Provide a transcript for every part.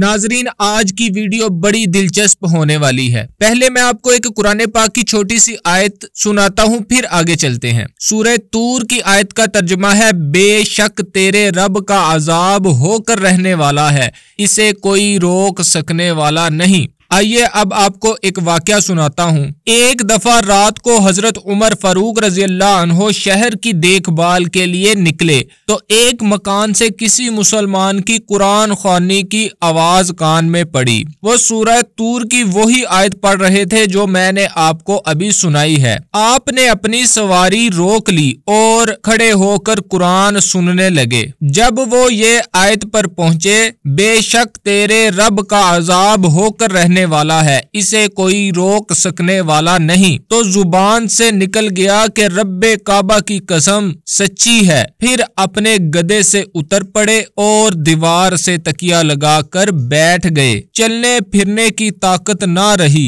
नाजरीन आज की वीडियो बड़ी दिलचस्प होने वाली है पहले मैं आपको एक कुरान पाक की छोटी सी आयत सुनाता हूँ फिर आगे चलते हैं सूर्य तूर की आयत का तर्जमा है बेशक तेरे रब का आजाब होकर रहने वाला है इसे कोई रोक सकने वाला नहीं आइए अब आपको एक वाक्य सुनाता हूँ एक दफा रात को हजरत उमर फारूक रजी अल्लाह शहर की देखभाल के लिए निकले तो एक मकान से किसी मुसलमान की कुरान खानी की आवाज कान में पड़ी वो सूरह तूर की वही आयत पढ़ रहे थे जो मैंने आपको अभी सुनाई है आपने अपनी सवारी रोक ली और खड़े होकर कुरान सुनने लगे जब वो ये आयत पर पहुंचे बेशक तेरे रब का आजाब होकर रहने करने वाला है इसे कोई रोक सकने वाला नहीं तो जुबान से निकल गया कि रब्बे काबा की कसम सच्ची है फिर अपने गदे से उतर पड़े और दीवार से तकिया लगाकर बैठ गए चलने फिरने की ताकत ना रही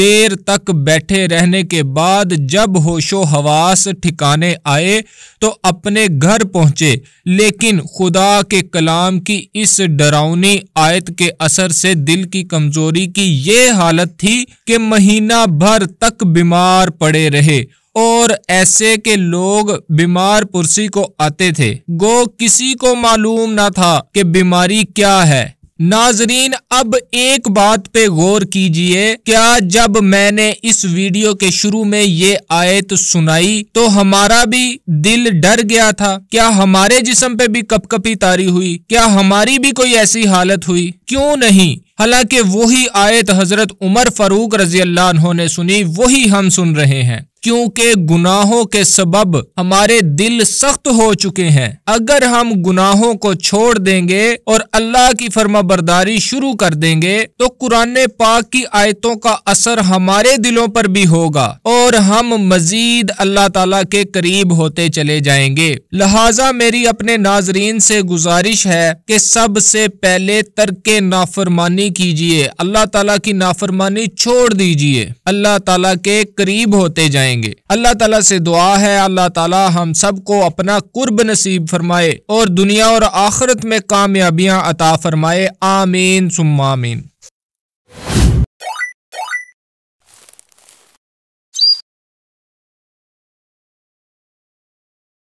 देर तक बैठे रहने के बाद जब होशो हवास ठिकाने आए तो अपने घर पहुंचे लेकिन खुदा के कलाम की इस डरावनी आयत के असर से दिल की कमजोरी की ये हालत थी कि महीना भर तक बीमार पड़े रहे और ऐसे के लोग बीमार पुरसी को आते थे गो किसी को मालूम ना था कि बीमारी क्या है नाजरीन अब एक बात पे गौर कीजिए क्या जब मैंने इस वीडियो के शुरू में ये आयत सुनाई तो हमारा भी दिल डर गया था क्या हमारे जिसम पे भी कपकपी तारी हुई क्या हमारी भी कोई ऐसी हालत हुई क्यों नहीं हालांकि वही आयत हजरत उमर फरूक रजी अल्लाह ने सुनी वही हम सुन रहे हैं क्योंकि गुनाहों के सबब हमारे दिल सख्त हो चुके हैं अगर हम गुनाहों को छोड़ देंगे और अल्लाह की फर्माबरदारी शुरू कर देंगे तो कुरान पाक की आयतों का असर हमारे दिलों पर भी होगा और हम मजीद अल्लाह ताला के करीब होते चले जाएंगे लिहाजा मेरी अपने नाजरीन से गुजारिश है कि सबसे पहले तर्क नाफरमानी कीजिए अल्लाह तला की नाफरमानी छोड़ दीजिए अल्लाह तला के करीब होते जाए जाएंगे अल्लाह तला से दुआ है अल्लाह तला हम सबको अपना कुर्ब नसीब फरमाए और दुनिया और आखरत में कामयाबियां अता फरमाए आमीन सुमामीन